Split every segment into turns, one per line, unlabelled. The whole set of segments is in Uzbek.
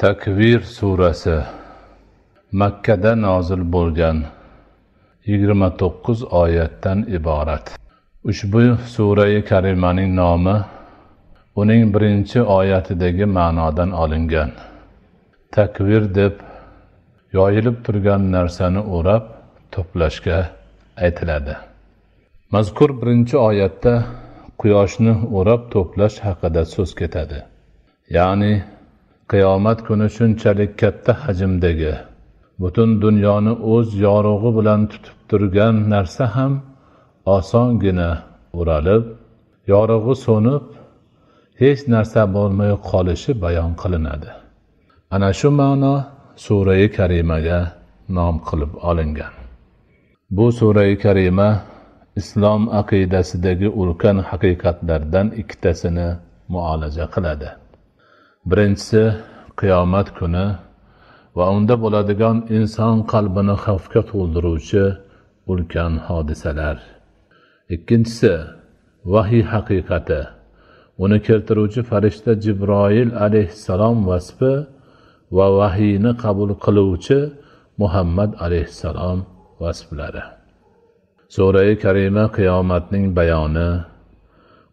takvir surasi makkada nozil bo'lgan yigirma to'qqiz oyatdan iborat ushbu surai karimaning nomi uning birinchi oyatidagi ma'nodan olingan takvir deb yoyilib turgan narsani o'rab to'plashga aytiladi mazkur birinchi oyatda quyoshni o'rab to'plash haqida so'z ketadi ya'ni qiyomat kuni shunchalik katta hajmdagi butun dunyoni o'z yorug'i bilan tutib turgan narsa ham osongina o'ralib yorug'i so'nib hech narsa bo'lmay qolishi bayon qilinadi ana shu ma'no surai karimaga nom qilib olingan bu surai karima islom aqidasidagi ulkan haqiqatlardan ikkitasini muolaja qiladi birinchisi qiyomat kuni va unda bo'ladigan inson qalbini xavfga to'ldiruvchi ulkan hodisalar ikkinchisi vahiy haqiqati uni keltiruvchi farishta jibroil alayhissalom vasfi va vahiyni qabul qiluvchi muhammad alayhissalom vasflari surai karima qiyomatning bayoni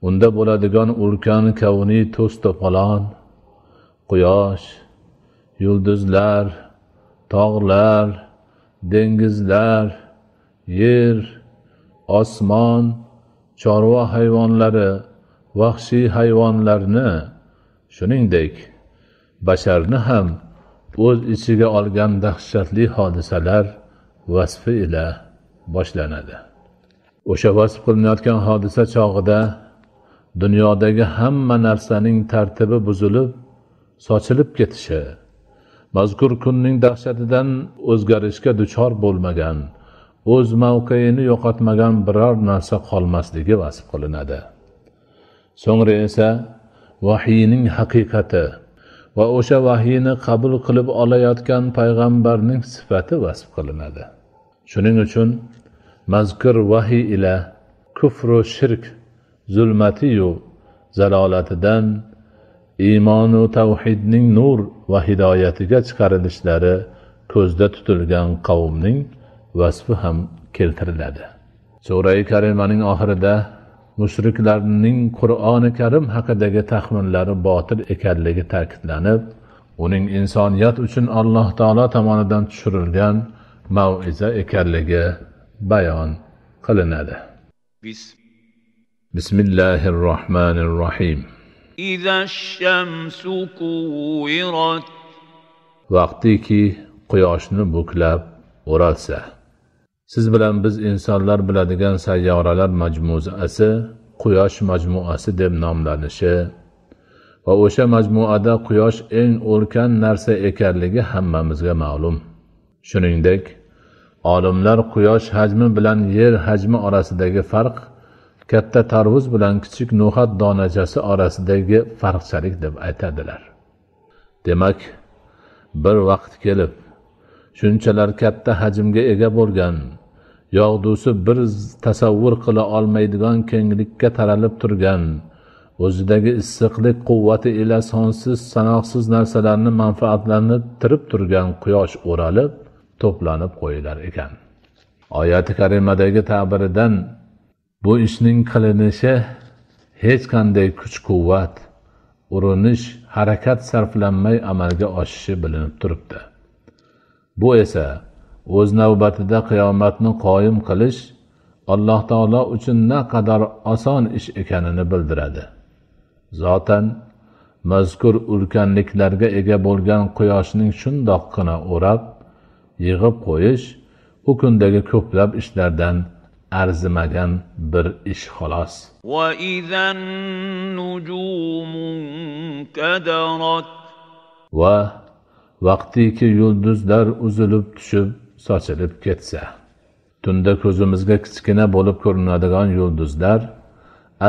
unda bo'ladigan ulkan kavniy to's to'polon quyosh yulduzlar tog'lar dengizlar yer osmon chorva hayvonlari vahshiy hayvonlarni shuningdek basharni ham o'z ichiga olgan dahshatli hodisalar vasfi ila boshlanadi o'sha vasf qilinayotgan hodisa chog'ida dunyodagi hamma narsaning tartibi buzilib sochilib ketishi mazkur kunning dahshatidan o'zgarishga duchor bo'lmagan o'z mavqeini yo'qotmagan biror narsa qolmasligi vasf qilinadi so'ngra esa vahiyning haqiqati va o'sha vahiyni qabul qilib olayotgan payg'ambarning sifati vasf qilinadi shuning uchun mazkur vahiy ila kufru shirk zulmatiyu zalolatidan iymonu tavhidning nur va hidoyatiga chiqarilishlari ko'zda tutilgan qavmning vasfi ham keltiriladi surai karimaning oxirida mushriklarning qur'oni karim haqidagi taxminlari botil ekanligi ta'kidlanib uning insoniyat uchun alloh taolo tomonidan tushirilgan mauiza ekanligi bayon qilinadi bismillahi rohmanir rohim
إذا الشمس كورت
vaqtiki quyoshni buklab o'ralsa siz bilan biz insonlar biladigan sayyoralar majmuasi quyosh majmuasi deb nomlanishi va o'sha majmuada quyosh eng ulkan narsa ekanligi hammamizga ma'lum shuningdek olimlar quyosh hajmi bilan yer hajmi orasidagi farq katta tarvuz bilan kichik no'xat donachasi orasidagi farqchalik deb aytadilar demak bir vaqt kelib shunchalar katta hajmga ega bo'lgan yog'dusi bir tasavvur qila olmaydigan kenglikka taralib turgan o'zidagi issiqlik quvvati ila sonsiz sanoqsiz narsalarni manfaatlantirib turgan quyosh o'ralib to'planib qo'yilar ekan oyati karimadagi ta'biridan bu ishning qilinishi hech qanday kuch quvvat urinish harakat sarflanmay amalga oshishi bilinib turibdi bu esa o'z navbatida qiyomatni qoyim qilish alloh taolo uchun naqadar oson ish ekanini bildiradi zotan mazkur ulkanliklarga ega bo'lgan quyoshning shundoqqina o'rab yig'ib qo'yish u kundagi ko'plab ishlardan arzimagan bir ish xolos va vaqtiki yulduzlar uzilib tushib sochilib ketsa tunda ko'zimizga kichkina bo'lib ko'rinadigan yulduzlar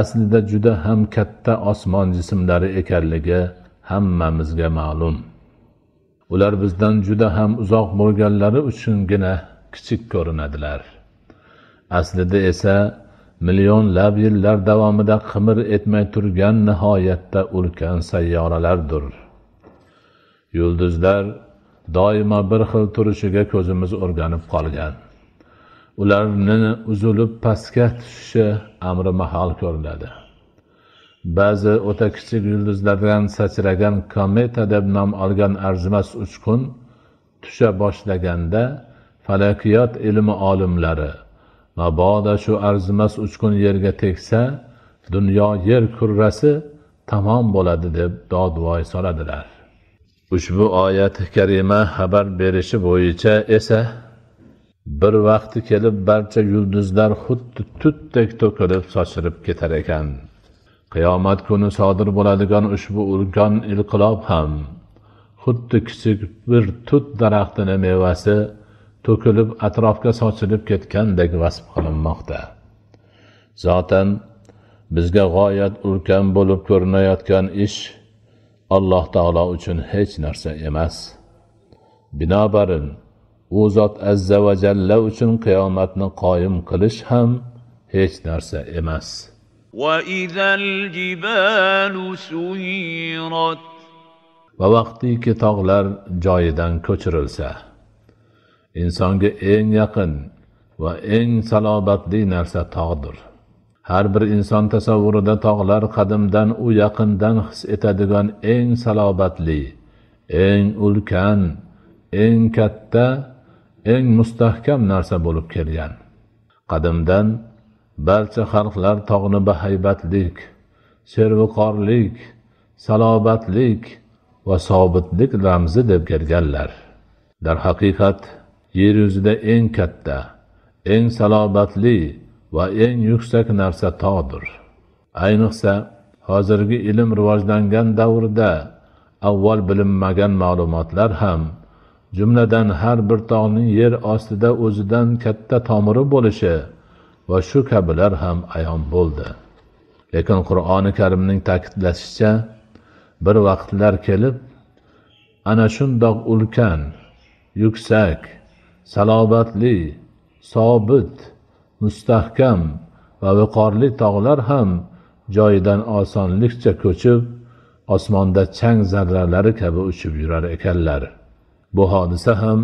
aslida juda ham katta osmon jismlari ekanligi hammamizga ma'lum ular bizdan juda ham uzoq bo'lganlari uchungina kichik ko'rinadilar aslida esa millionlab yillar davomida qimir etmay turgan nihoyatda ulkan sayyoralardir yulduzlar doimo bir xil turishiga ko'zimiz o'rganib qolgan ularni uzilib pastga tushishi amri mahol ko'rinadi ba'zi o'ta kichik yulduzlardan sachragan kometa deb nom olgan arzimas uchqun tusha boshlaganda falakiyot ilmi olimlari mabodo shu arzimas uchqun yerga tegsa dunyo yer kurrasi tamom bo'ladi deb dodvoy soladilar ushbu oyat karima xabar berishi bo'yicha esa bir vaqti kelib barcha yulduzlar xuddi tutdek to'kilib sochilib ketar ekan qiyomat kuni sodir bo'ladigan ushbu ulkan inqilob ham xuddi kichik bir tut daraxtini mevasi to'kilib atrofga sochilib ketgandek vasf qilinmoqda zotan bizga g'oyat ulkan bo'lib ko'rinayotgan ish alloh taolo uchun hech narsa emas binobarin u zot azza va jalla uchun qiyomatni qoyim qilish ham hech narsa emas va vaqtiki tog'lar joyidan ko'chirilsa insonga eng yaqin va eng salobatli narsa tog'dir har bir inson tasavvurida tog'lar qadimdan u yaqindan his etadigan eng salobatli eng ulkan eng katta eng mustahkam narsa bo'lib kelgan qadimdan barcha xalqlar tog'ni bahaybatlik serviqorlik salobatlik va sobitlik ramzi deb kelganlar darhaqiqat yer yuzida eng katta eng salobatli va eng yuksak narsa tog'dir ayniqsa hozirgi ilm rivojlangan davrda avval bilinmagan ma'lumotlar ham jumladan har bir tog'ning yer ostida o'zidan katta tomiri bo'lishi va shu kabilar ham ayon bo'ldi lekin qur'oni karimning ta'kidlashicha bir vaqtlar kelib ana shundoq ulkan yuksak salobatli sobit mustahkam va viqorli tog'lar ham joyidan osonlikcha ko'chib osmonda chang zarralari kabi uchib yurar ekanlar bu hodisa ham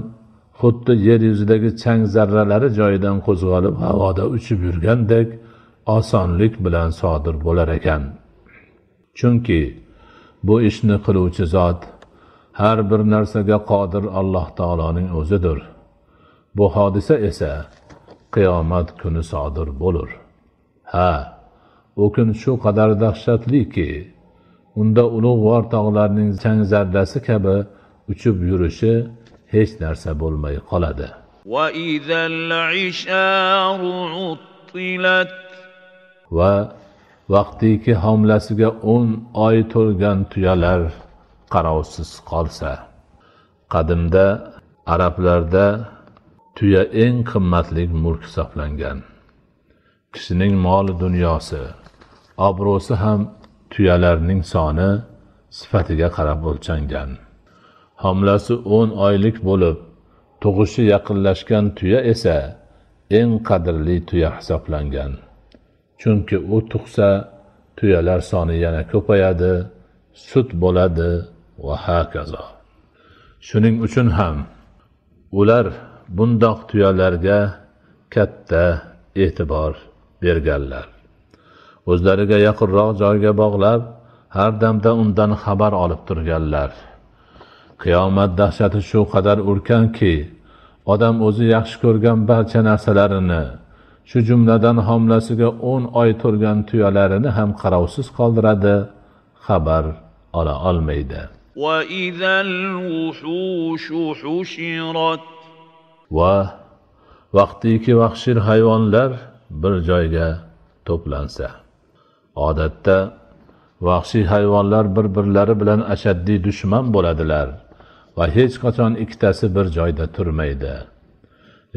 xuddi yer yuzidagi chang zarralari joyidan qo'zg'alib havoda uchib yurgandek osonlik bilan sodir bo'lar ekan chunki bu ishni qiluvchi zot har bir narsaga qodir alloh taoloning o'zidir bu hodisa esa qiyomat kuni sodir bo'lur ha u kun shu qadar dahshatliki unda ulug'vor tog'larning chang zardasi kabi uchib yurishi hech narsa bo'lmay qoladi va vaqtiki homlasiga o'n oy to'lgan tuyalar qarovsiz qolsa qadimda arablarda tuya eng qimmatli mulk hisoblangan kishining mol dunyosi obro'si ham tuyalarning soni sifatiga qarab o'lchangan homilasi o'n oylik bo'lib tug'ishi yaqinlashgan tuya esa eng qadrli tuya hisoblangan chunki u tug'sa tuyalar soni yana ko'payadi sut bo'ladi va hokazo shuning uchun ham ular bundoq tuyalarga katta e'tibor berganlar o'zlariga yaqinroq joyga bog'lab har damda undan xabar olib turganlar qiyomat dahshati shu qadar ulkanki odam o'zi yaxshi ko'rgan barcha narsalarini shu jumladan homilasiga o'n oy turgan tuyalarini ham qarovsiz qoldiradi xabar ola olmaydi
وإذا الوحوش حشرت
va vaqtiki vahshir hayvonlar bir joyga to'plansa odatda vahshiy hayvonlar bir birlari bilan ashaddiy dushman bo'ladilar va hech qachon ikkitasi bir joyda turmaydi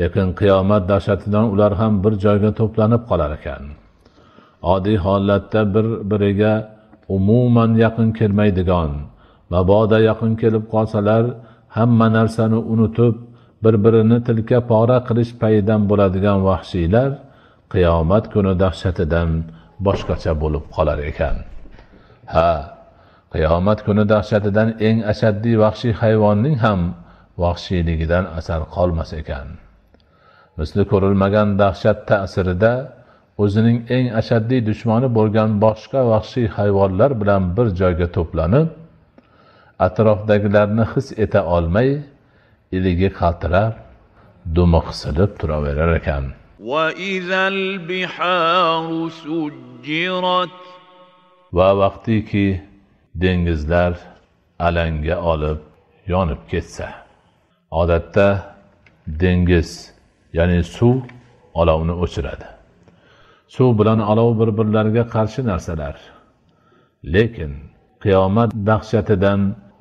lekin qiyomat dahshatidan ular ham bir joyga to'planib qolar ekan oddiy holatda bir biriga umuman yaqin kelmaydigan mabodo yaqin kelib qolsalar hamma narsani unutib bir birini tilka pora qilish payidan bo'ladigan vahshiylar qiyomat kuni dahshatidan boshqacha bo'lib qolar ekan ha qiyomat kuni dahshatidan eng ashaddiy vahshiy hayvonning ham vahshiyligidan asar qolmas ekan misli ko'rilmagan dahshat ta'sirida o'zining eng ashaddiy dushmani bo'lgan boshqa vahshiy hayvonlar bilan bir joyga to'planib atrofdagilarni his eta olmay iligi qaltirab dumi qisilib turaverar ekan va vaqtiki dengizlar alanga olib yonib ketsa odatda dengiz ya'ni suv olovni o'chiradi suv bilan olov bir birlariga qarshi narsalar lekin qiyomat dahshatidan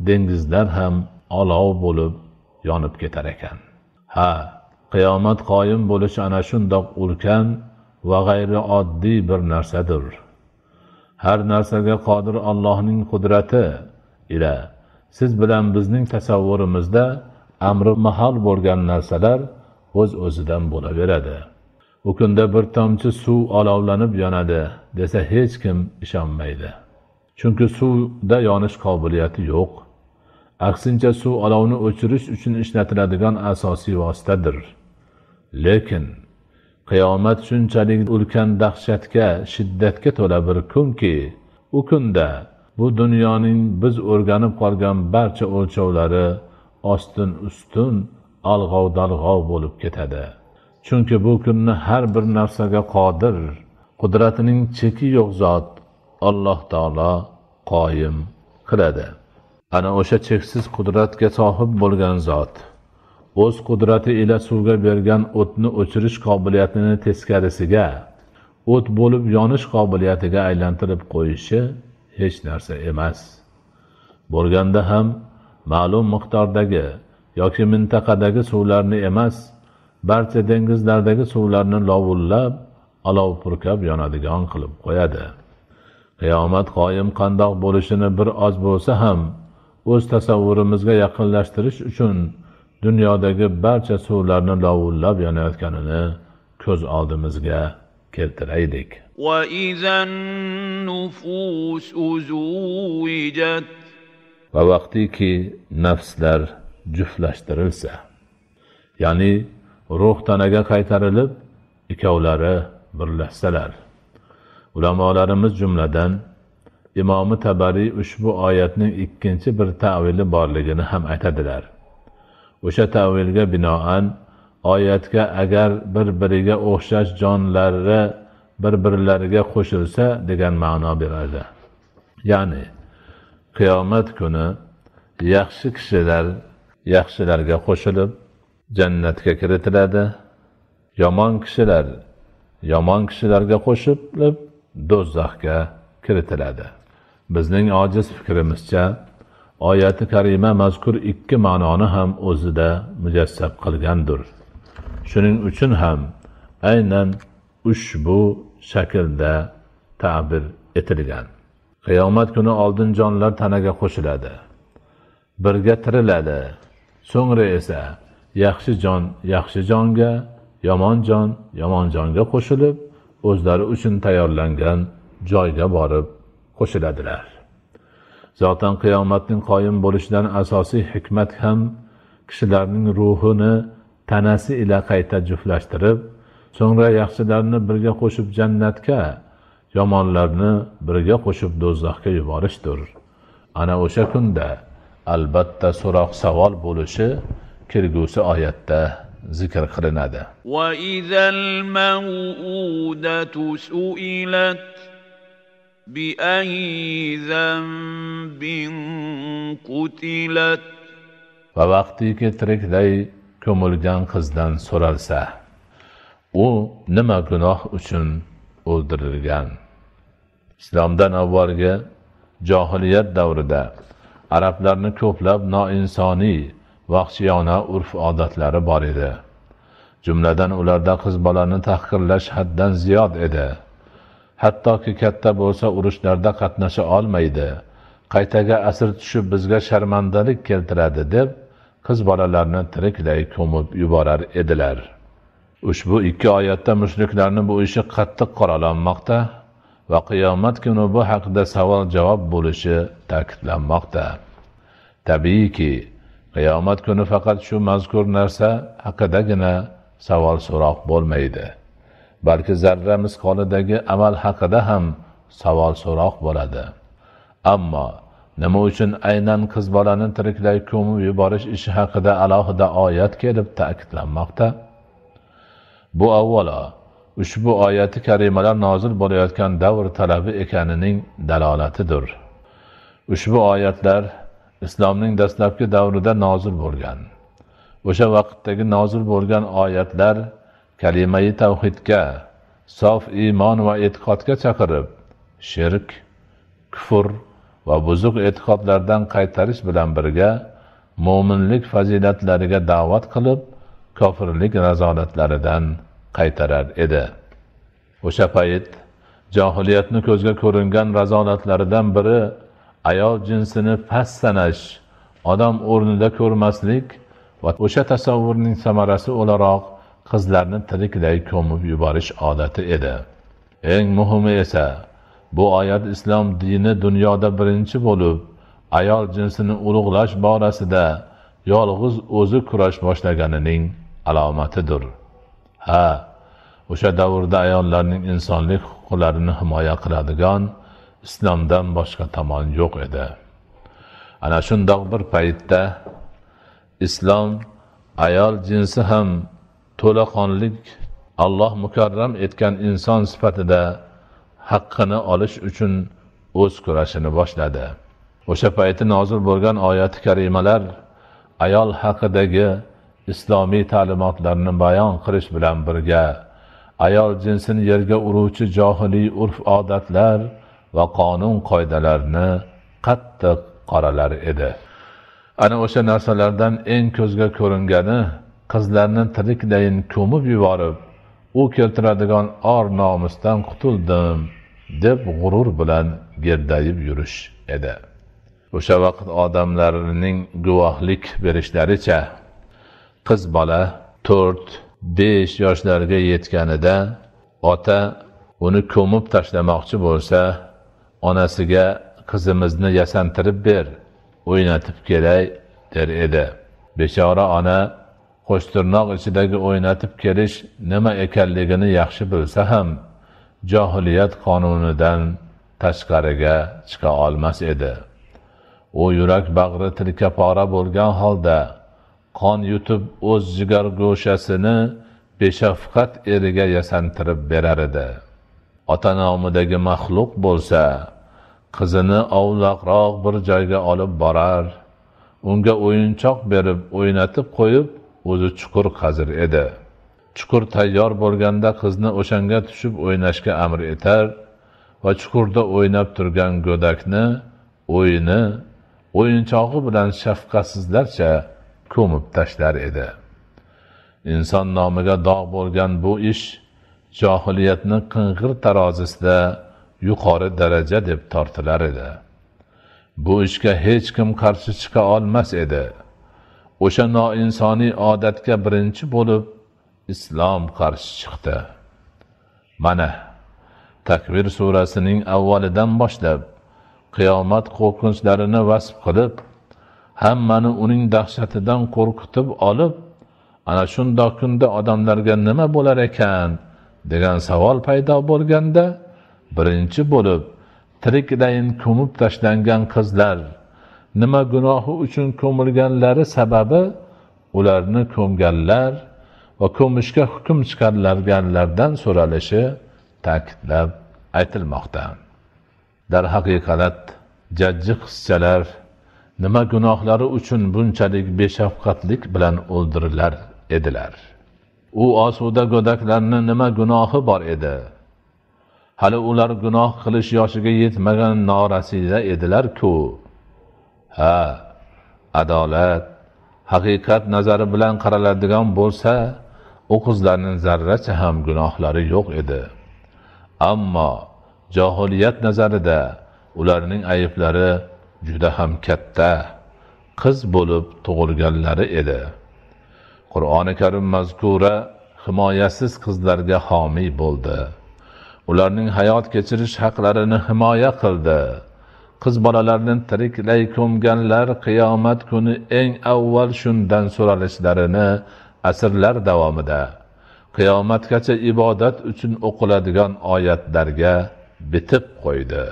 dengizlar ham olov bo'lib yonib ketar ekan ha qiyomat qoyim bo'lishi ana shundoq ulkan va g'ayrioddiy bir narsadir har narsaga qodir allohning qudrati ila siz bilan bizning tasavvurimizda amri mahal bo'lgan narsalar o'z öz o'zidan bo'laveradi u kunda bir tomchi suv olovlanib yonadi desa hech kim ishonmaydi chunki suvda yonish qobiliyati yo'q aksincha suv olovni o'chirish uchun ishlatiladigan asosiy vositadir lekin qiyomat shunchalik ulkan dahshatga shiddatga to'la bir kunki u kunda bu dunyoning biz o'rganib qolgan barcha o'lchovlari ostin ustun alg'ov dalg'ov bo'lib ketadi chunki bu kunni har bir narsaga qodir qudratining cheki yo'q zot alloh taolo qoyim qiladi ana o'sha cheksiz qudratga sohib bo'lgan zot o'z qudrati ila suvga bergan o'tni o'chirish qobiliyatini teskarisiga o't bo'lib yonish qobiliyatiga aylantirib qo'yishi hech narsa emas bo'lganda ham ma'lum miqdordagi yoki mintaqadagi suvlarni emas barcha dengizlardagi suvlarni lovullab olov purkab yonadigan qilib qo'yadi qiyomat qoyim qandoq bo'lishini bir oz bo'lsa ham o'z tasavvurimizga yaqinlashtirish uchun dunyodagi barcha suvlarni lovullab yonayotganini ko'z oldimizga keltiraylik va vaqtiki nafslar juftlashtirilsa ya'ni ruh tanaga qaytarilib ikkovlari birlashsalar ulamolarimiz jumladan imomi tabariy ushbu oyatning ikkinchi bir tavili borligini ham aytadilar o'sha tavilga binoan oyatga agar bir biriga o'xshash jonlari bir birlariga qo'shilsa degan ma'no beradi ya'ni qiyomat kuni yaxshi kishilar yaxshilarga qo'shilib jannatga kiritiladi yomon kishilar yomon kishilarga qo'shilib do'zaxga kiritiladi bizning ojiz fikrimizcha oyati karima mazkur ikki ma'noni ham o'zida mujassab qilgandir shuning uchun ham aynan ushbu shaklda ta'bir etilgan qiyomat kuni oldin jonlar tanaga qo'shiladi birga tiriladi so'ngra esa yaxshi jon yaxshi jonga yomon jon yomon jonga qo'shilib o'zlari uchun tayyorlangan joyga borib qo'shiladilar zotan qiyomatning qoyim bo'lishidan asosiy hikmat ham kishilarning ruhini tanasi ila qayta juftlashtirib so'ngra yaxshilarni birga qo'shib jannatga yomonlarni birga qo'shib do'zaxga yuborishdir ana o'sha kunda albatta so'roq savol bo'lishi kelgusi oyatda zikr qilinadi va vaqtiki tiriklay ko'milgan qizdan so'ralsa u nima gunoh uchun o'ldirilgan islomdan avvalgi johiliyat davrida arablarni ko'plab noinsoniy vahshiyona urf odatlari bor edi jumladan ularda qiz bolani tahqirlash haddan ziyod edi hattoki katta bo'lsa urushlarda qatnasha olmaydi qaytaga asir tushib bizga sharmandalik keltiradi deb qiz bolalarni tiriklay ko'mib yuborar edilar ushbu ikki oyatda mushriklarni bu ishi qattiq qoralanmoqda va qiyomat kuni bu haqida savol javob bo'lishi ta'kidlanmoqda tabiiyki qiyomat kuni faqat shu mazkur narsa haqidagina savol so'roq bo'lmaydi balki zarra misqolidagi amal haqida ham savol so'roq bo'ladi ammo nima uchun aynan qiz bolani tiriklay ko'mib yuborish ishi haqida alohida oyat kelib ta'kidlanmoqda bu avvalo ushbu oyati karimalar nozil bo'layotgan davr talabi ekanining dalolatidir ushbu oyatlar islomning dastlabki davrida nozil bo'lgan o'sha vaqtdagi nozil bo'lgan oyatlar kalimai tavhidga sof iymon va e'tiqodga chaqirib shirk kufr va buzuq e'tiqodlardan qaytarish bilan birga mo'minlik fazilatlariga da'vat qilib kofirlik razolatlaridan qaytarar edi o'sha payt johiliyatni ko'zga ko'ringan razolatlaridan biri ayol jinsini past sanash odam o'rnida ko'rmaslik va o'sha tasavvurning samarasi o'laroq qizlarni tiriklay ko'mib yuborish odati edi eng muhimi esa bu oyat islom dini dunyoda birinchi bo'lib ayol jinsini ulug'lash borasida yolg'iz o'zi kurash boshlaganining alomatidir ha o'sha davrda ayollarning insonlik huquqlarini himoya qiladigan islomdan boshqa tomon yo'q edi ana shundoq bir paytda islom ayol jinsi ham to'laqonlik alloh mukarram etgan inson sifatida haqqini olish uchun o'z kurashini boshladi o'sha payti nozil bo'lgan oyati karimalar ayol haqidagi islomiy ta'limotlarni bayon qilish bilan birga ayol jinsini yerga uruvchi johiliy urf odatlar va qonun qoidalarni qattiq qoralar edi ana o'sha narsalardan eng ko'zga ko'ringani qizlarni tiriklayin ko'mib yuborib u keltiradigan or nomusdan qutuldim deb g'urur bilan gerdayib yurish edi o'sha vaqt odamlarning guvohlik berishlaricha qiz bola to'rt besh yoshlarga yetganida ota uni ko'mib tashlamoqchi bo'lsa onasiga qizimizni yasantirib ber o'ynatib kelay der edi bechora ona qo'shtirnoq ichidagi o'ynatib kelish nima ekanligini yaxshi bilsa ham johiliyat qonunidan tashqariga chiqa olmas edi u yurak bag'ri tilka pora bo'lgan holda qon yutib o'z jigar go'shasini beshafqat eriga yasantirib berar edi ota nomidagi maxluq bo'lsa qizini ovloqroq bir joyga olib borar unga o'yinchoq berib o'ynatib qo'yib o'zi chuqur qazir edi chuqur tayyor bo'lganda qizni o'shanga tushib o'ynashga amr etar va chuqurda o'ynab turgan go'dakni o'yini o'yinchog'i bilan shafqatsizlarcha ko'mib tashlar edi inson nomiga dog' bo'lgan bu ish johiliyatni qing'ir tarozisida yuqori daraja deb tortilar edi bu ishga hech kim qarshi chiqa olmas edi o'sha noinsoniy odatga birinchi bo'lib islom qarshi chiqdi mana takvir surasining avvalidan boshlab qiyomat qo'rqinchlarini vasf qilib hammani uning dahshatidan qo'rqitib olib ana shundoq kunda odamlarga nima bo'lar ekan degan savol paydo bo'lganda birinchi bo'lib tiriklayin ko'mib tashlangan qizlar nima gunohi uchun ko'milganlari sababi ularni ko'mganlar va ko'mishga hukm chiqarilganlardan so'ralishi ta'kidlab aytilmoqda darhaqiqat jajji qizchalar nima gunohlari uchun bunchalik beshafqatlik bilan o'ldirilar edilar u osuda go'daklarni nima gunohi bor edi hali ular gunoh qilish yoshiga yetmagan norasida edilar-ku ha adolat haqiqat nazari bilan qaraladigan bo'lsa u qizlarning zarracha ham gunohlari yo'q edi ammo johiliyat nazarida ularning ayiblari juda ham katta qiz bo'lib tug'ilganlari edi qur'oni karim mazkura himoyasiz qizlarga homiy bo'ldi ularning hayot kechirish haqlarini himoya qildi qiz bolalarni tiriklay ko'mganlar qiyomat kuni eng avval shundan so'ralishlarini asrlar davomida qiyomatgacha ibodat uchun o'qiladigan oyatlarga bitib qo'ydi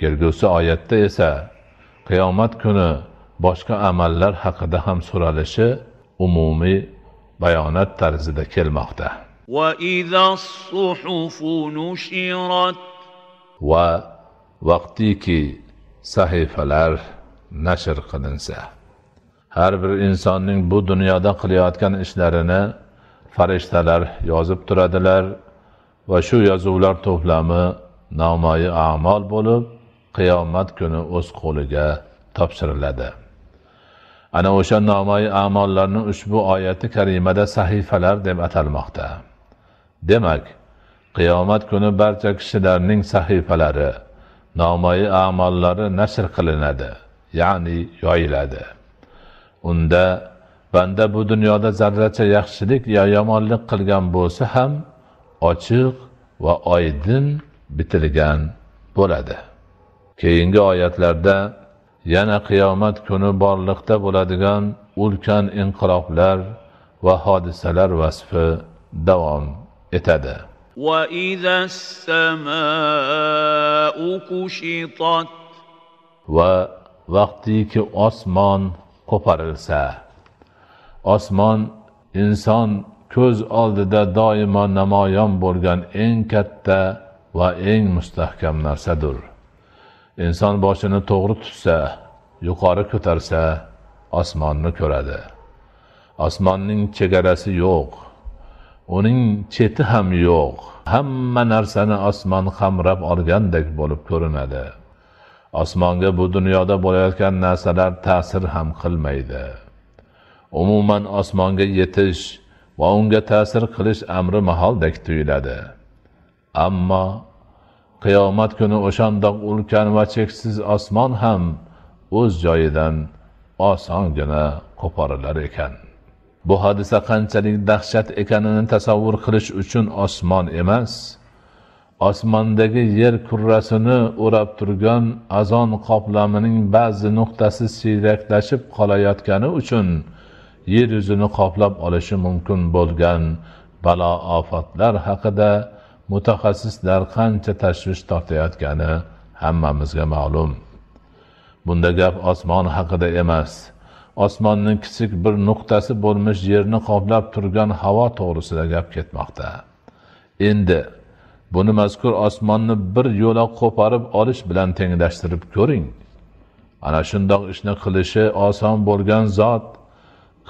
kelgusi oyatda esa qiyomat kuni boshqa amallar haqida ham so'ralishi umumiy bayonot tarzida kelmoqda va vaqtiki sahifalar nashr qilinsa har bir insonning bu dunyoda qilayotgan ishlarini farishtalar yozib turadilar va shu yozuvlar to'plami nomoyi amol bo'lib qiyomat kuni o'z qo'liga topshiriladi ana o'sha nomoyi amollarni ushbu oyati karimada sahifalar deb atalmoqda demak qiyomat kuni barcha kishilarning sahifalari namoyi amallari nashr qilinadi ya'ni yoyiladi unda banda bu dunyoda zarracha yaxshilik yo yomonlik qilgan bo'lsa ham ochiq va oydin bitilgan bo'ladi keyingi oyatlarda yana qiyomat kuni borliqda bo'ladigan ulkan inqiroblar va hodisalar vasfi davom etadi
وإذا السماء kushitat
va vaqtiki osmon qo'parilsa osmon inson ko'z oldida doimo namoyon bo'lgan eng katta va eng mustahkam narsadir inson boshini to'g'ri tutsa yuqori ko'tarsa osmonni ko'radi osmonning chegarasi yo'q uning cheti ham yo'q hamma narsani osmon qamrab olgandek bo'lib ko'rinadi osmonga bu dunyoda bo'layotgan narsalar ta'sir ham qilmaydi umuman osmonga yetish va unga ta'sir qilish amri maholdek tuyuladi ammo qiyomat kuni o'shandoq ulkan va cheksiz osmon ham o'z joyidan osongina qo'porilar ekan bu hodisa qanchalik dahshat ekanini tasavvur qilish uchun osmon emas osmondagi yer kurrasini o'rab turgan azon qoplamining ba'zi nuqtasi siyraklashib qolayotgani uchun yer yuzini qoplab olishi mumkin bo'lgan balo ofatlar haqida mutaxassislar qancha tashvish tortayotgani hammamizga ma'lum bunda gap osmon haqida emas osmonning kichik bir nuqtasi bo'lmish yerni qoplab turgan havo to'g'risida gap ketmoqda endi buni mazkur osmonni bir yo'la qo'parib olish bilan tenglashtirib ko'ring ana shundoq ishni qilishi oson bo'lgan zot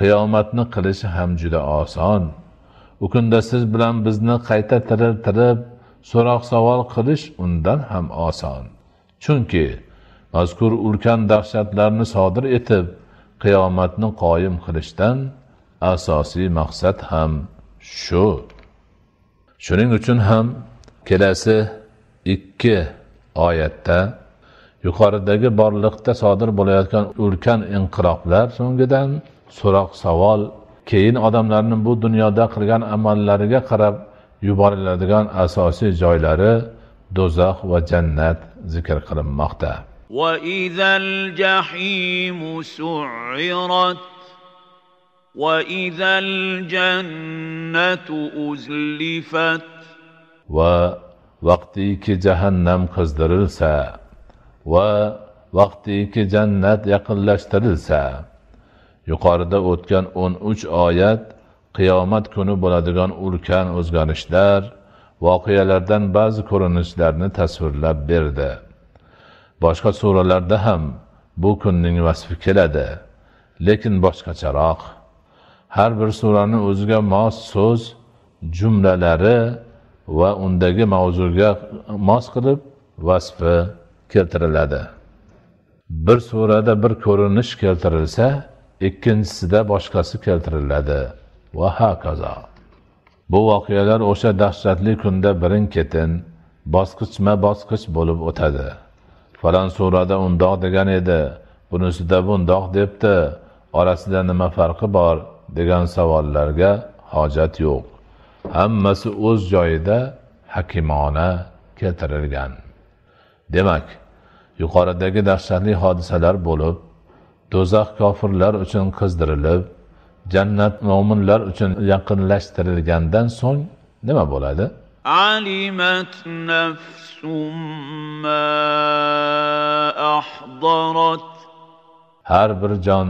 qiyomatni qilishi ham juda oson u kunda siz bilan bizni qayta tiriltirib so'roq savol qilish undan ham oson chunki mazkur ulkan dahshatlarni sodir etib qiyomatni qoyim qilishdan asosiy maqsad ham shu shuning uchun ham kelasi ikki oyatda yuqoridagi borliqda sodir bo'layotgan ulkan inqiroblar so'ngidan so'roq savol keyin odamlarni bu dunyoda qilgan amallariga qarab yuboriladigan asosiy joylari do'zax va jannat zikr qilinmoqda
وَإِذَا الْجَحِيمُ سُعِّرَتْ وَإِذَا الْجَنَّةُ أُزْلِفَتْ
va vaqtiki jahannam qizdirilsa va vaqtiki jannat yaqinlashtirilsa yuqorida o'tgan o'n uch oyat qiyomat kuni bo'ladigan ulkan o'zgarishlar voqealardan ba'zi ko'rinishlarni tasvirlab berdi boshqa suralarda ham bu kunning vasfi keladi lekin boshqacharoq har bir surani o'ziga mos so'z jumlalari va undagi mavzuga mos qilib vasfi keltiriladi bir surada bir ko'rinish keltirilsa ikkinchisida boshqasi keltiriladi va hokazo bu voqealar o'sha dahshatli kunda birin ketin bosqichma bosqich bo'lib o'tadi falon surada undoq degan edi bunisida bundoq debdi orasida nima farqi bor degan savollarga hojat yo'q hammasi o'z joyida hakimona keltirilgan demak yuqoridagi dahshatli hodisalar bo'lib do'zax kofirlar uchun qizdirilib jannat mo'minlar uchun yaqinlashtirilgandan so'ng nima bo'ladi علمت نفس
ما أحضرت
بر جان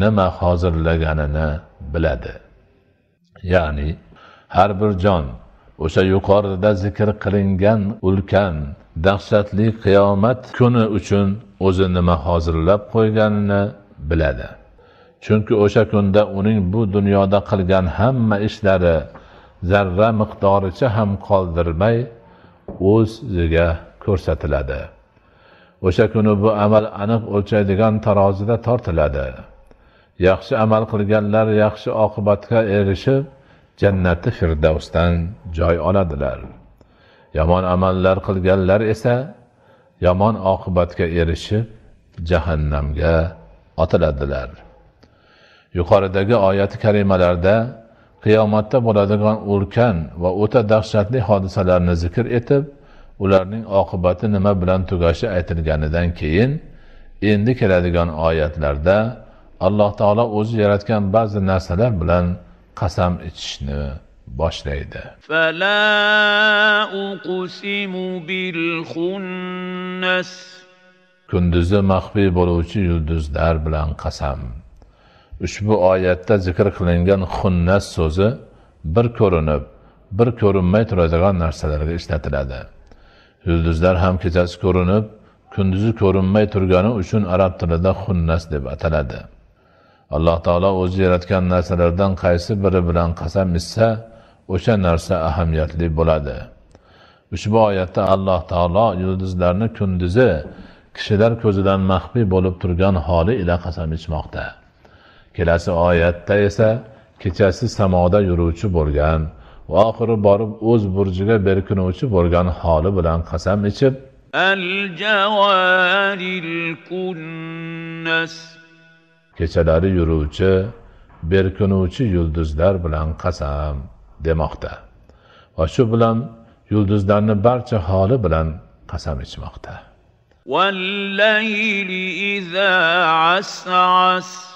نما nima hozirlaganini biladi ya'ni هر بر جان o'sha yuqorida zikr qilingan ulkan dahshatli qiyomat kuni uchun o'zi nima hozirlab qo'yganini biladi chunki o'sha kunda uning bu dunyoda qilgan hamma ishlari zarra miqdoricha ham qoldirmay o'ziga ko'rsatiladi o'sha kuni bu amal aniq o'lchaydigan tarozida tortiladi yaxshi amal qilganlar yaxshi oqibatga erishib jannati firdavsdan joy oladilar yomon amallar qilganlar esa yomon oqibatga erishib jahannamga otiladilar yuqoridagi oyati karimalarda qiyomatda bo'ladigan ulkan va o'ta dahshatli hodisalarni zikr etib ularning oqibati nima bilan tugashi aytilganidan keyin endi keladigan oyatlarda alloh taolo o'zi yaratgan ba'zi narsalar bilan qasam ichishni boshlaydi kunduzi maxfiy bo'luvchi yulduzlar bilan qasam ushbu oyatda zikr qilingan xunnas so'zi bir ko'rinib bir ko'rinmay turadigan narsalarga ishlatiladi yulduzlar ham kechasi ko'rinib kunduzi ko'rinmay turgani uchun arab tilida xunnas deb ataladi alloh taolo o'zi yaratgan narsalardan qaysi biri bilan qasam ichsa o'sha narsa ahamiyatli bo'ladi ushbu oyatda alloh taolo yulduzlarni kunduzi kishilar ko'zidan maxfiy bo'lib turgan holi ila qasam ichmoqda kelasi oyatda esa kechasi samoda yuruvchi bo'lgan va oxiri borib o'z burjiga berkinuvchi bo'lgan holi bilan qasam ichib al kechalari yuruvchi berkinuvchi yulduzlar bilan qasam demoqda va shu bilan yulduzlarni barcha holi bilan qasam ichmoqda
والليل إذا عسعس عس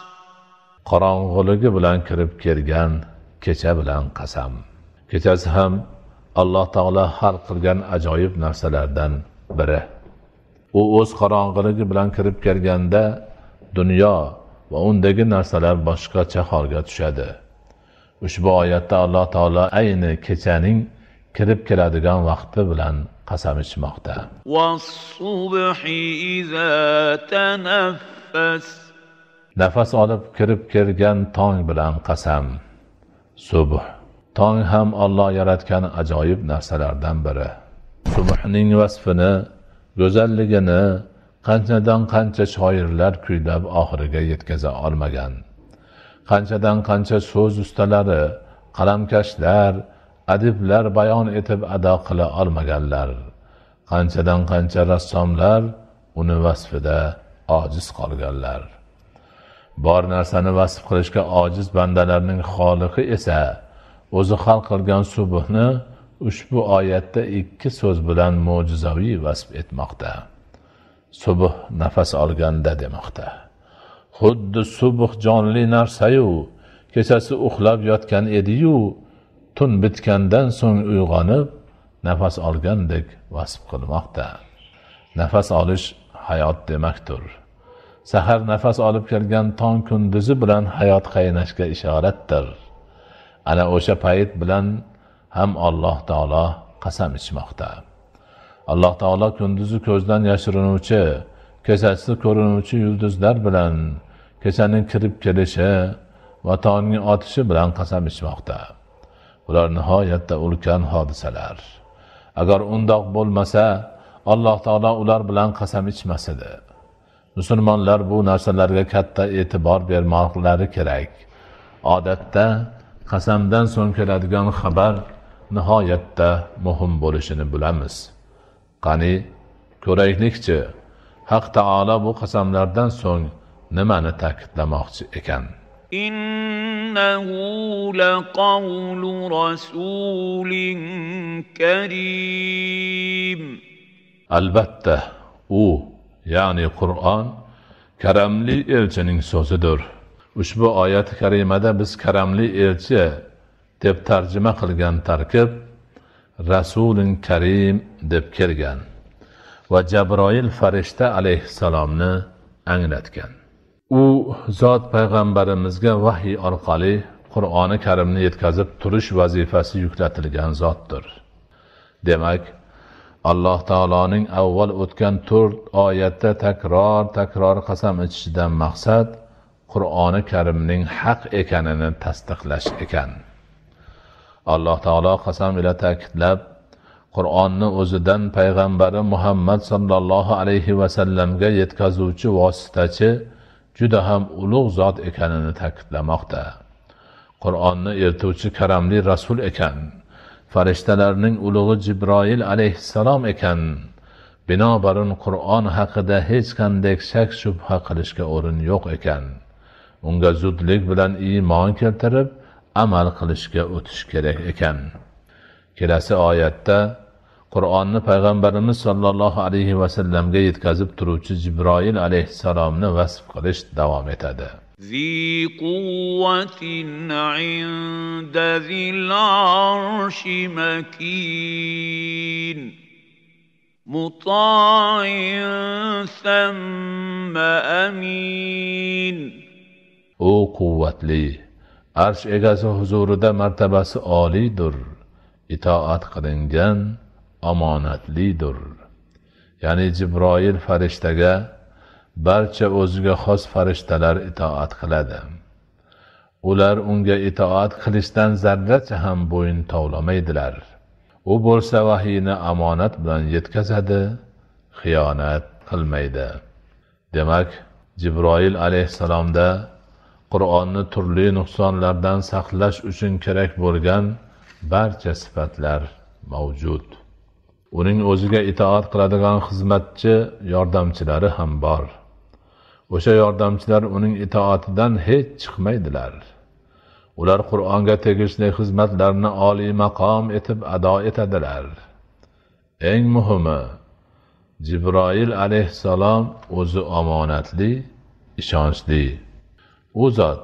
qorong'iligi bilan kirib kelgan kecha bilan qasam kechasi ham alloh taolo hal qilgan ajoyib narsalardan biri u o'z qorong'iligi bilan kirib kelganda dunyo va undagi narsalar boshqacha holga tushadi ushbu oyatda alloh taolo ayni kechaning kirib keladigan vaqti bilan qasam ichmoqda nafas olib kirib kelgan tong bilan qasam subh tong ham olloh yaratgan ajoyib narsalardan biri subhning vasfini go'zalligini qanchadan qancha shoirlar kuylab oxiriga yetkaza olmagan qanchadan qancha so'z ustalari qalamkashlar adiblar bayon etib ado qila olmaganlar qanchadan qancha rassomlar uni vasfida ojiz qolganlar bor narsani vasf qilishga ojiz bandalarning xoliqi esa o'zi hal qilgan subhni ushbu oyatda ikki so'z bilan mo'jizaviy vasf etmoqda subh nafas olganda demoqda xuddi subh jonli narsayu kechasi uxlab yotgan ediyu tun bitgandan so'ng uyg'onib nafas olgandek vasf qilmoqda nafas olish hayot demakdir sahar nafas olib kelgan tong kunduzi bilan hayot qaynashga ishoratdir ana o'sha payt bilan ham alloh taolo qasam ichmoqda alloh taolo kunduzi ko'zdan yashirinuvchi kechasi ko'rinuvchi yulduzlar bilan kechaning kirib kelishi va tongning otishi bilan qasam ichmoqda bular nihoyatda ulkan hodisalar agar undoq bo'lmasa alloh taolo ular bilan qasam ichmas edi musulmonlar bu narsalarga katta e'tibor bermoqlari kerak odatda qasamdan so'ng keladigan xabar nihoyatda muhim bo'lishini bilamiz qani ko'raylikchi haq taolo bu qasamlardan so'ng nimani ta'kidlamoqchi ekan albatta u ya'ni qur'on karamli elchining so'zidir ushbu oyati karimada biz karamli elchi deb tarjima qilgan tarkib rasulin karim deb kelgan va jabroil farishta alayhissalomni anglatgan u zot payg'ambarimizga vahiy orqali qur'oni karimni yetkazib turish vazifasi yuklatilgan zotdir demak alloh taoloning avval o'tgan to'rt oyatda takror takror qasam ichishidan maqsad qur'oni karimning haq ekanini tasdiqlash ekan alloh taolo qasam ila ta'kidlab qur'onni o'zidan payg'ambari muhammad sollallohu alayhi vasallamga yetkazuvchi vositachi juda ham ulug' zot ekanini ta'kidlamoqda qur'onni eltuvchi karamli rasul ekan farishtalarning ulug'i jibroil alayhissalom ekan binobarin qur'on haqida hech qanday shak shubha qilishga o'rin yo'q ekan unga zudlik bilan iymon keltirib amal qilishga o'tish kerak ekan kelasi oyatda qur'onni payg'ambarimiz sollallohu alayhi vasallamga yetkazib turuvchi jibroil alayhissalomni vasf qilish davom etadi
ذي قوة عند ذي العرش مكين مطاع ثم
أمين O quvvatli, arsh egasi huzurida martabasi oliydir, itoat qilingan omonatlidir. Ya'ni Jibroil farishtaga barcha o'ziga xos farishtalar itoat qiladi ular unga itoat qilishdan zarracha ham bo'yin tovlamaydilar u bo'lsa vahiyni omonat bilan yetkazadi xiyonat qilmaydi demak jibroil alayhissalomda qur'onni turli nuqsonlardan saqlash uchun kerak bo'lgan barcha sifatlar mavjud uning o'ziga itoat qiladigan xizmatchi yordamchilari ham bor o'sha yordamchilar uning itoatidan hech chiqmaydilar ular qur'onga tegishli xizmatlarni oliy maqom etib ado etadilar eng muhimi jibroil alayhissalom o'zi omonatli ishonchli u zot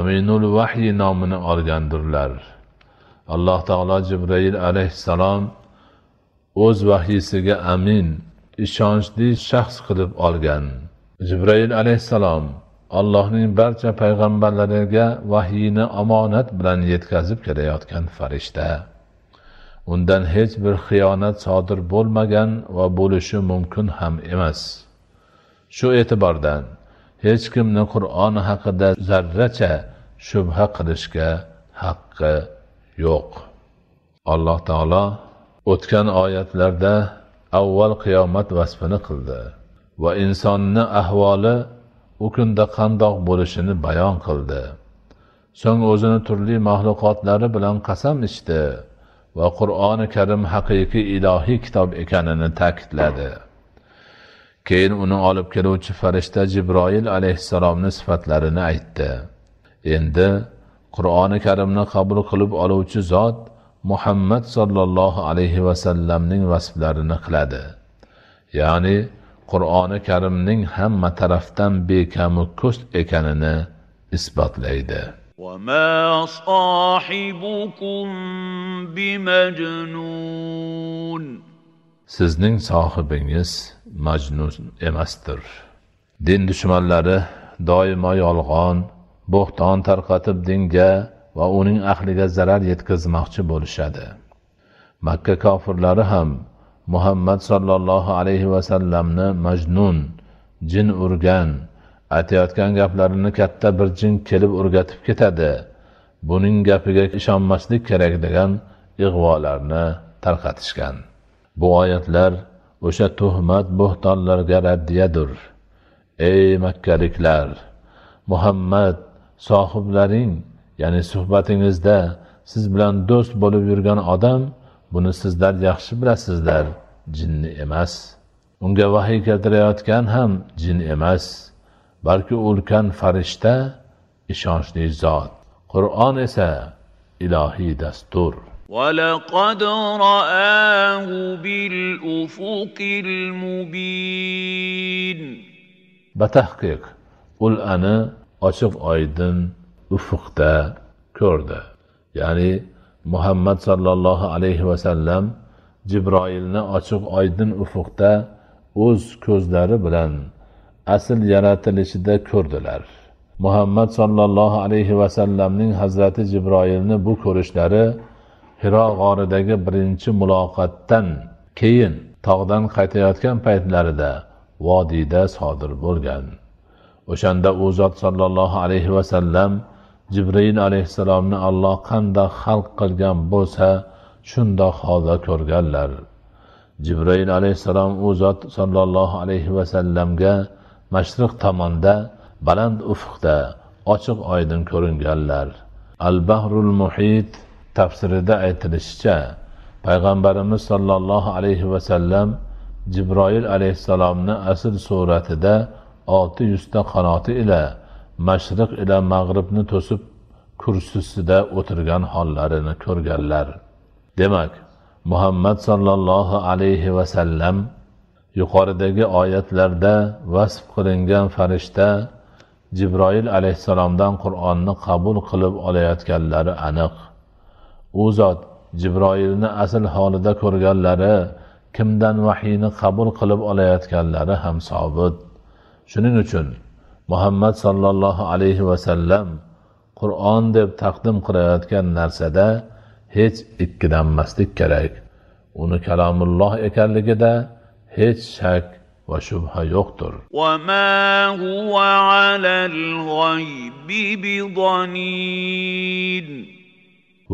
aminul vahiy nomini olgandirlar alloh taolo jibrail alayhissalom o'z vahiysiga amin ishonchli shaxs qilib olgan jibrail alayhissalom allohning barcha payg'ambarlariga vahiyni omonat bilan yetkazib kelayotgan farishta undan hech bir xiyonat sodir bo'lmagan va bo'lishi mumkin ham emas shu e'tibordan hech kimni qur'on haqida zarracha shubha qilishga haqqi yo'q alloh taolo o'tgan oyatlarda avval qiyomat vasfini qildi va insonni ahvoli u kunda qandoq bo'lishini bayon qildi so'ng o'zini turli maxluqotlari bilan qasam ichdi va qur'oni karim haqiqiy ilohiy kitob ekanini ta'kidladi keyin uni olib keluvchi farishta jibroil alayhissalomni sifatlarini aytdi endi qur'oni karimni qabul qilib oluvchi zot muhammad sollallohu alayhi vasallamning vasflarini qiladi ya'ni qur'oni karimning hamma tarafdan bekamu ko'st ekanini isbotlaydi
ma صاحبكم bimajnun.
sizning sohibingiz majnun emasdir din dushmanlari doimo yolg'on bo'xton tarqatib dinga va uning ahliga zarar yetkazmoqchi bo'lishadi makka kofirlari ham muhammad sollallohu alayhi vasallamni majnun jin urgan aytayotgan gaplarini katta bir jin kelib o'rgatib ketadi buning gapiga ishonmaslik kerak degan ig'volarni tarqatishgan bu oyatlar o'sha tuhmat bo'xtonlarga raddiyadir ey makkaliklar muhammad sohiblaring ya'ni suhbatingizda siz bilan do'st bo'lib yurgan odam buni sizlar yaxshi bilasizlar jinni emas unga vahiy keltirayotgan ham jin emas balki ulkan farishta ishonchli zot qur'on esa ilohiy dastur
ولقد رآه بالأفق
المبين بتحقيق ul ani ochiq oydin ufuqda ko'rdi ya'ni muhammad sollallohu alayhi vasallam jibroilni ochiq oydin ufqda o'z ko'zlari bilan asl yaratilishida ko'rdilar muhammad sollallohu alayhi vasallamning hazrati jibroilni bu ko'rishlari hiro g'oridagi birinchi muloqotdan keyin tog'dan qaytayotgan paytlarida vodiyda sodir bo'lgan o'shanda u zot sollallohu alayhi vasallam jibril alayhissalomni alloh qandoq xalq qilgan bo'lsa shundoq holda ko'rganlar jibril alayhissalom u zot sollallohu alayhi vasallamga mashriq tomonda baland ufqda ochiq oydin ko'ringanlar al bahrul muhit tafsirida aytilishicha payg'ambarimiz sollallohu alayhi vasallam jibroil alayhissalomni asl suratida olti yuzta qanoti ila mashriq ila mag'ribni to'sib kursisida o'tirgan hollarini ko'rganlar demak muhammad sollallohu alayhi vasallam yuqoridagi oyatlarda vasf qilingan farishta jibroil alayhissalomdan qur'onni qabul qilib olayotganlari aniq u zot jibroilni asl holida ko'rganlari kimdan vahiyni qabul qilib olayotganlari ham sobit shuning uchun muhammad sollallohu alayhi vasallam qur'on deb taqdim qilayotgan narsada hech ikkilanmaslik kerak uni kalomulloh ekanligida hech shak va shubha yo'qdir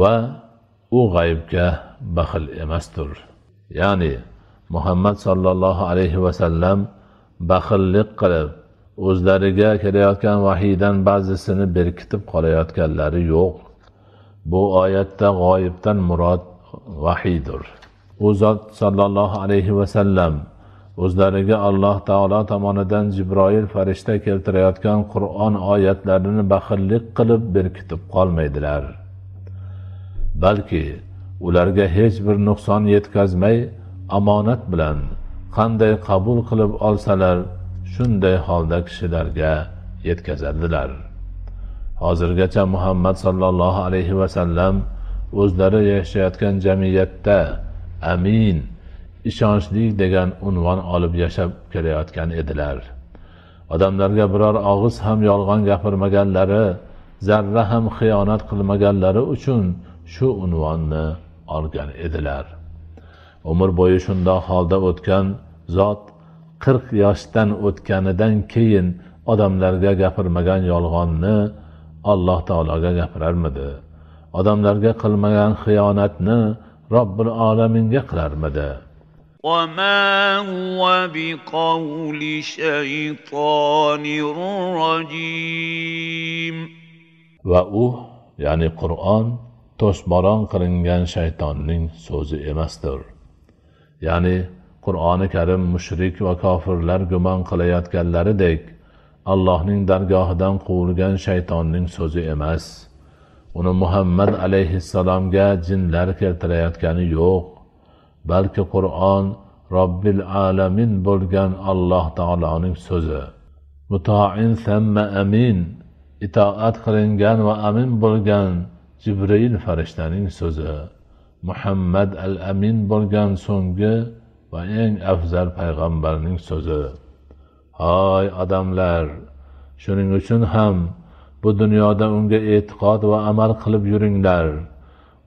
va u g'aybga baxil emasdir ya'ni muhammad sollallohu alayhi vasallam baxillik qilib o'zlariga kelayotgan vahiydan ba'zisini berkitib qolayotganlari yo'q bu oyatda g'oyibdan murod vahiydir u zot sollallohu alayhi vasallam o'zlariga alloh taolo tomonidan jibroil farishta keltirayotgan qur'on oyatlarini baxillik qilib berkitib qolmaydilar balki ularga hech bir nuqson yetkazmay omonat bilan qanday qabul qilib olsalar shunday holda kishilarga yetkazadilar hozirgacha muhammad sollallohu alayhi vasallam o'zlari yashayotgan jamiyatda amin ishonchli degan unvon olib yashab kelayotgan edilar odamlarga biror og'iz ham yolg'on gapirmaganlari zarra ham xiyonat qilmaganlari uchun shu unvonni olgan edilar umr bo'yi shundoq holda o'tgan zot qirq yoshdan o'tganidan keyin odamlarga gapirmagan yolg'onni alloh taologa gapirarmidi odamlarga qilmagan xiyonatni robbil olaminga qilarmidi
وما هو بقول شيطان رجيم
va u ya'ni qur'on to'sbaron qilingan shaytonning so'zi emasdir ya'ni qur'oni karim mushrik va kofirlar gumon qilayotganlaridek allohning dargohidan quvilgan shaytonning so'zi emas uni muhammad alayhissalomga jinlar keltirayotgani yo'q balki qur'on robbil alamin bo'lgan alloh taoloning so'zi mutoin samma amin itoat qilingan va amin bo'lgan jibril farishtaning so'zi muhammad al amin bo'lgan so'nggi va eng afzal payg'ambarning so'zi hoy odamlar shuning uchun ham bu dunyoda unga e'tiqod va amal qilib yuringlar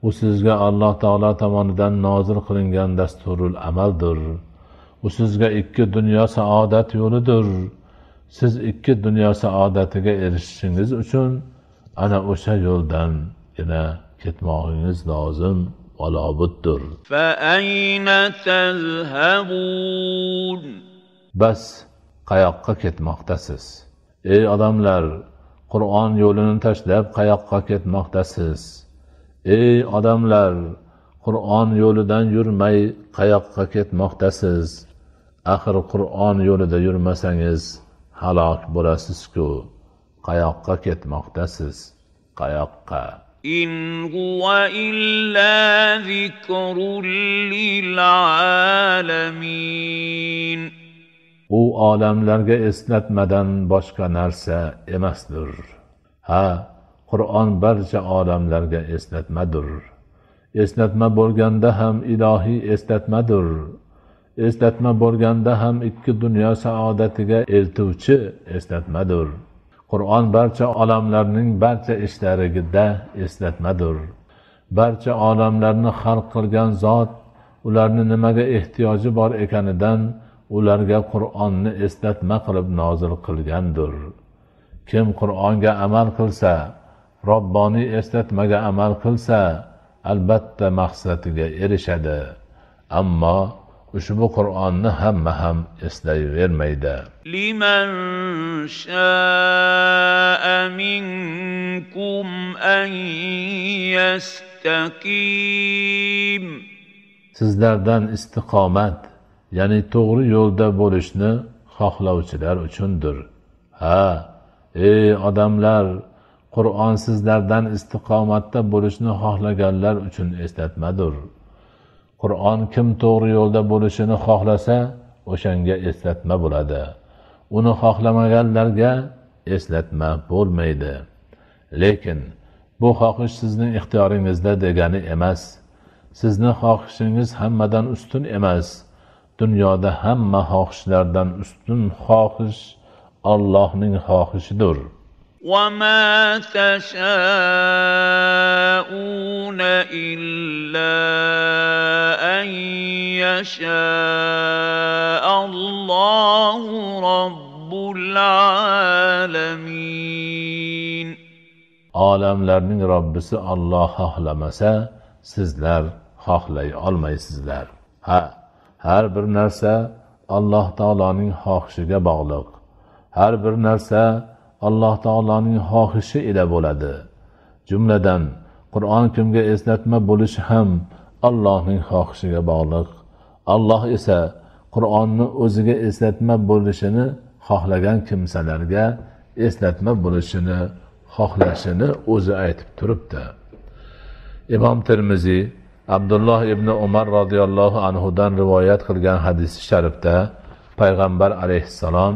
u sizga alloh taolo tomonidan nozil qilingan dasturul amaldir u sizga ikki dunyo saodat yo'lidir siz ikki dunyo saodatiga erishishingiz uchun ana o'sha yo'ldan yana ketmog'ingiz lozim ولا bas qayoqqa ketmoqdasiz ey odamlar qur'on yo'lini tashlab qayoqqa ketmoqdasiz ey odamlar qur'on yo'lidan yurmay qayoqqa ketmoqdasiz axir qur'on yo'lida yurmasangiz halok bo'lasizku qayoqqa ketmoqdasiz qayoqqa
إن هو إلا ذكر
للعالمين u olamlarga eslatmadan boshqa narsa emasdir ha qur'on barcha olamlarga eslatmadir eslatma bo'lganda ham ilohiy eslatmadir eslatma bo'lganda ham ikki dunyo saodatiga eltuvchi eslatmadir qur'on barcha olamlarning barcha ishlarida eslatmadir barcha olamlarni xalq qilgan zot ularni nimaga ehtiyoji bor ekanidan ularga qur'onni eslatma qilib nozil qilgandir kim qur'onga amal qilsa robboniy eslatmaga amal qilsa albatta maqsadiga erishadi ammo ushbu qur'onni hamma ham eslayvermaydi liman
minkum an
yastaqim sizlardan istiqomat ya'ni to'g'ri yo'lda bo'lishni xohlovchilar uchundir ha ey odamlar qur'on sizlardan istiqomatda bo'lishni xohlaganlar uchun eslatmadir qur'on kim to'g'ri yo'lda bo'lishini xohlasa o'shanga eslatma bo'ladi uni xohlamaganlarga eslatma bo'lmaydi lekin bu xohish sizning ixtiyoringizda degani emas sizni xohishingiz hammadan ustun emas dunyoda hamma xohishlardan ustun xohish ollohning xohishidir
وما تشاءون إلا أن يشاء الله رب العالمين
olamlarning robbisi olloh xohlamasa sizlar xohlay olmaysizlar ha har bir narsa alloh taoloning xohishiga bog'liq har bir narsa alloh taoloning xohishi ila bo'ladi jumladan qur'on kimga eslatma bo'lishi ham allohning xohishiga bog'liq alloh esa qur'onni o'ziga eslatma bo'lishini xohlagan kimsalarga eslatma bo'lishini xohlashini o'zi aytib turibdi imom termiziy abdulloh ibn umar roziyallohu anhudan rivoyat qilgan hadisi sharifda payg'ambar alayhissalom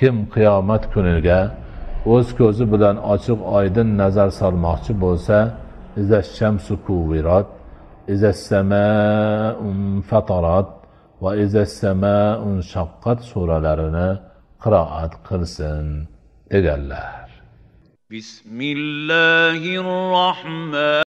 kim qiyomat kuniga o'z ko'zi bilan ochiq oydin nazar solmoqchi bo'lsa izashamsu fatarat va shaqqat suralarini qiroat qilsin deganlar
bismillahi rohmanir